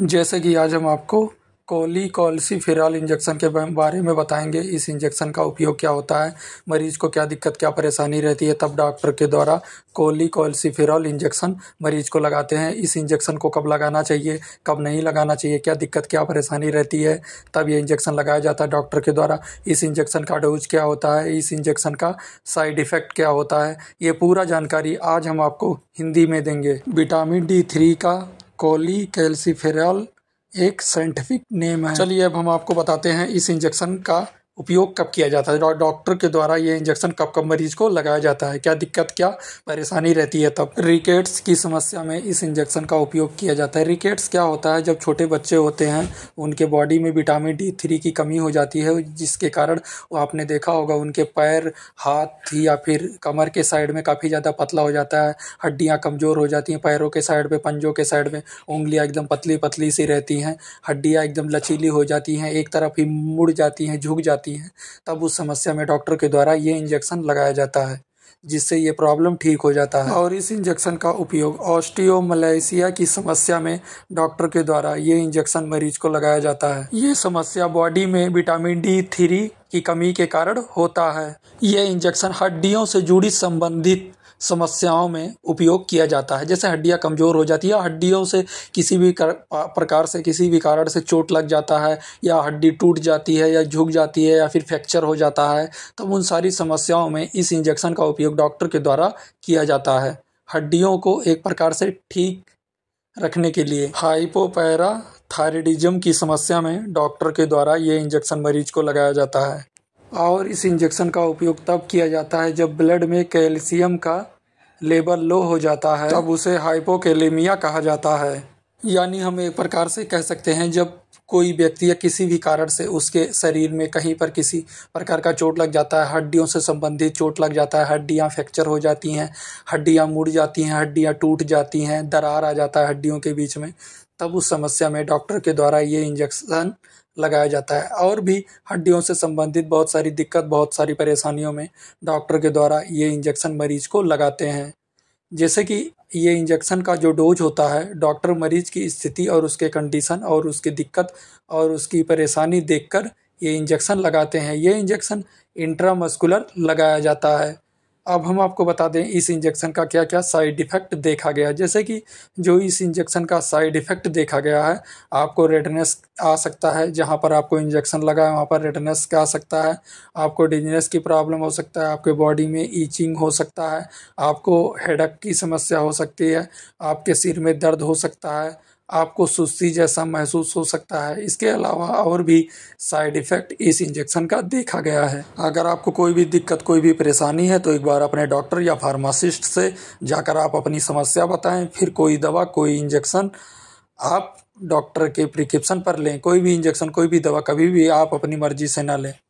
जैसे कि आज हम आपको कोली फिराल इंजेक्शन के बारे में बताएंगे इस इंजेक्शन का उपयोग क्या होता है मरीज को क्या दिक्कत क्या परेशानी रहती है तब डॉक्टर के द्वारा कोली फिराल इंजेक्शन मरीज को लगाते हैं इस इंजेक्शन को कब लगाना चाहिए कब नहीं लगाना चाहिए क्या दिक्कत क्या परेशानी रहती है तब ये इंजेक्शन लगाया जाता है डॉक्टर के द्वारा इस इंजेक्शन का डोज क्या होता है इस इंजेक्शन का साइड इफ़ेक्ट क्या होता है ये पूरा जानकारी आज हम आपको हिंदी में देंगे विटामिन डी थ्री का कोलीकैल्सिफेरॉल एक साइंटिफिक नेम है चलिए अब हम आपको बताते हैं इस इंजेक्शन का उपयोग कब किया जाता है डॉक्टर के द्वारा ये इंजेक्शन कब कब मरीज को लगाया जाता है क्या दिक्कत क्या परेशानी रहती है तब रिकेट्स की समस्या में इस इंजेक्शन का उपयोग किया जाता है रिकेट्स क्या होता है जब छोटे बच्चे होते हैं उनके बॉडी में विटामिन डी थ्री की कमी हो जाती है जिसके कारण वो आपने देखा होगा उनके पैर हाथ या फिर कमर के साइड में काफ़ी ज़्यादा पतला हो जाता है हड्डियाँ कमज़ोर हो जाती हैं पैरों के साइड पर पंजों के साइड में उंगलियाँ एकदम पतली पतली सी रहती हैं हड्डियाँ एकदम लचीली हो जाती हैं एक तरफ ही मुड़ जाती हैं झुक जाती जाती हैं तब उस समस्या में डॉक्टर के द्वारा ये इंजेक्शन लगाया जाता है जिससे ये प्रॉब्लम ठीक हो जाता है और इस इंजेक्शन का उपयोग ऑस्टियोमलेशिया की समस्या में डॉक्टर के द्वारा ये इंजेक्शन मरीज को लगाया जाता है ये समस्या बॉडी में विटामिन डी थ्री की कमी के कारण होता है ये इंजेक्शन हड्डियों से जुड़ी संबंधित समस्याओं में उपयोग किया जाता है जैसे हड्डियाँ कमज़ोर हो जाती है या हड्डियों से किसी भी कर, प्रकार से किसी भी कारण से चोट लग जाता है या हड्डी टूट जाती है या झुक जाती है या फिर फ्रैक्चर हो जाता है तब उन सारी समस्याओं में इस इंजेक्शन का उपयोग डॉक्टर के द्वारा किया जाता है हड्डियों को एक प्रकार से ठीक रखने के लिए हाइपोपैरा थायरिडिज्म की समस्या में डॉक्टर के द्वारा ये इंजेक्शन मरीज को लगाया जाता है और इस इंजेक्शन का उपयोग तब किया जाता है जब ब्लड में कैल्शियम का लेवल लो हो जाता है तब उसे हाइपोकेलेमिया कहा जाता है यानी हम एक प्रकार से कह सकते हैं जब कोई व्यक्ति या किसी भी कारण से उसके शरीर में कहीं पर किसी प्रकार का चोट लग जाता है हड्डियों से संबंधित चोट लग जाता है हड्डियां फ्रैक्चर हो जाती हैं हड्डियां मुड़ जाती हैं हड्डियां टूट जाती हैं दरार आ जाता है हड्डियों के बीच में तब उस समस्या में डॉक्टर के द्वारा ये इंजेक्शन लगाया जाता है और भी हड्डियों से संबंधित बहुत सारी दिक्कत बहुत सारी परेशानियों में डॉक्टर के द्वारा ये इंजेक्शन मरीज को लगाते हैं जैसे कि ये इंजेक्शन का जो डोज होता है डॉक्टर मरीज की स्थिति और उसके कंडीशन और उसकी दिक्कत और उसकी परेशानी देखकर ये इंजेक्शन लगाते हैं ये इंजेक्शन इंट्रामस्कुलर लगाया जाता है अब हम आपको बता दें इस इंजेक्शन का क्या क्या साइड इफ़ेक्ट देखा गया जैसे कि जो इस इंजेक्शन का साइड इफ़ेक्ट देखा गया है आपको रेडनेस आ सकता है जहाँ पर आपको इंजेक्शन लगा है वहाँ पर रेडनेस आ सकता है आपको डिजनेस की प्रॉब्लम हो सकता है आपके बॉडी में ईचिंग हो सकता है आपको हेडक की समस्या हो सकती है आपके सिर में दर्द हो सकता है आपको सुस्ती जैसा महसूस हो सकता है इसके अलावा और भी साइड इफेक्ट इस इंजेक्शन का देखा गया है अगर आपको कोई भी दिक्कत कोई भी परेशानी है तो एक बार अपने डॉक्टर या फार्मासिस्ट से जाकर आप अपनी समस्या बताएं फिर कोई दवा कोई इंजेक्शन आप डॉक्टर के प्रिस्क्रिप्शन पर लें कोई भी इंजेक्शन कोई भी दवा कभी भी आप अपनी मर्जी से ना लें